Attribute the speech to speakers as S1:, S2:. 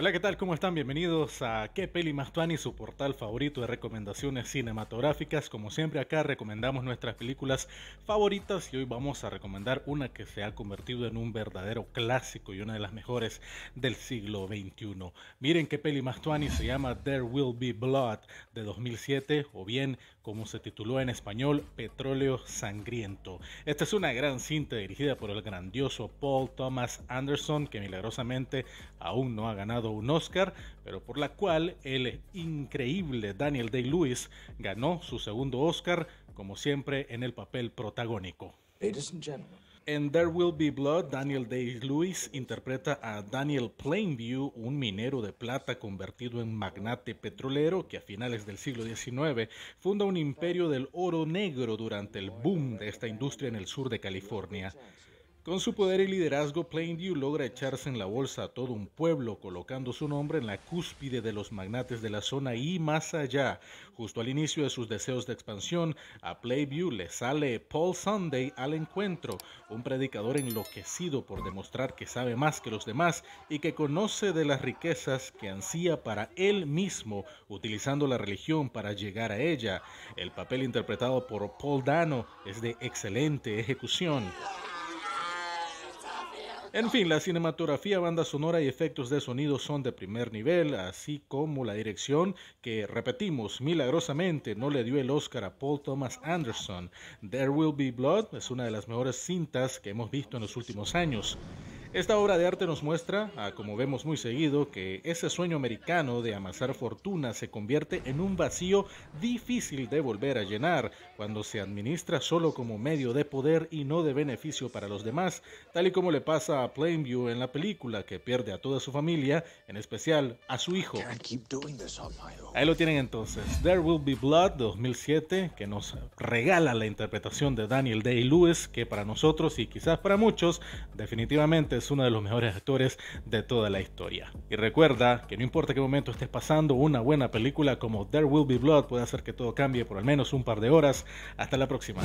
S1: Hola, ¿qué tal? ¿Cómo están? Bienvenidos a ¿Qué peli Mastuani? Su portal favorito de recomendaciones cinematográficas. Como siempre acá recomendamos nuestras películas favoritas y hoy vamos a recomendar una que se ha convertido en un verdadero clásico y una de las mejores del siglo XXI. Miren qué peli Mastuani? se llama There Will Be Blood de 2007 o bien como se tituló en español Petróleo Sangriento. Esta es una gran cinta dirigida por el grandioso Paul Thomas Anderson, que milagrosamente aún no ha ganado un Oscar, pero por la cual el increíble Daniel Day-Lewis ganó su segundo Oscar, como siempre en el papel protagónico. En There Will Be Blood, Daniel Day-Lewis interpreta a Daniel Plainview, un minero de plata convertido en magnate petrolero que a finales del siglo XIX funda un imperio del oro negro durante el boom de esta industria en el sur de California. Con su poder y liderazgo, Plainview logra echarse en la bolsa a todo un pueblo, colocando su nombre en la cúspide de los magnates de la zona y más allá. Justo al inicio de sus deseos de expansión, a Plainview le sale Paul Sunday al encuentro, un predicador enloquecido por demostrar que sabe más que los demás y que conoce de las riquezas que ansía para él mismo, utilizando la religión para llegar a ella. El papel interpretado por Paul Dano es de excelente ejecución. En fin, la cinematografía, banda sonora y efectos de sonido son de primer nivel, así como la dirección que, repetimos, milagrosamente no le dio el Oscar a Paul Thomas Anderson. There Will Be Blood es una de las mejores cintas que hemos visto en los últimos años. Esta obra de arte nos muestra, como vemos muy seguido, que ese sueño americano de amasar fortuna se convierte en un vacío difícil de volver a llenar cuando se administra solo como medio de poder y no de beneficio para los demás, tal y como le pasa a Plainview en la película que pierde a toda su familia, en especial a su hijo. Ahí lo tienen entonces, There Will Be Blood 2007, que nos regala la interpretación de Daniel Day-Lewis, que para nosotros y quizás para muchos definitivamente es uno de los mejores actores de toda la historia. Y recuerda que no importa qué momento estés pasando, una buena película como There Will Be Blood puede hacer que todo cambie por al menos un par de horas. Hasta la próxima.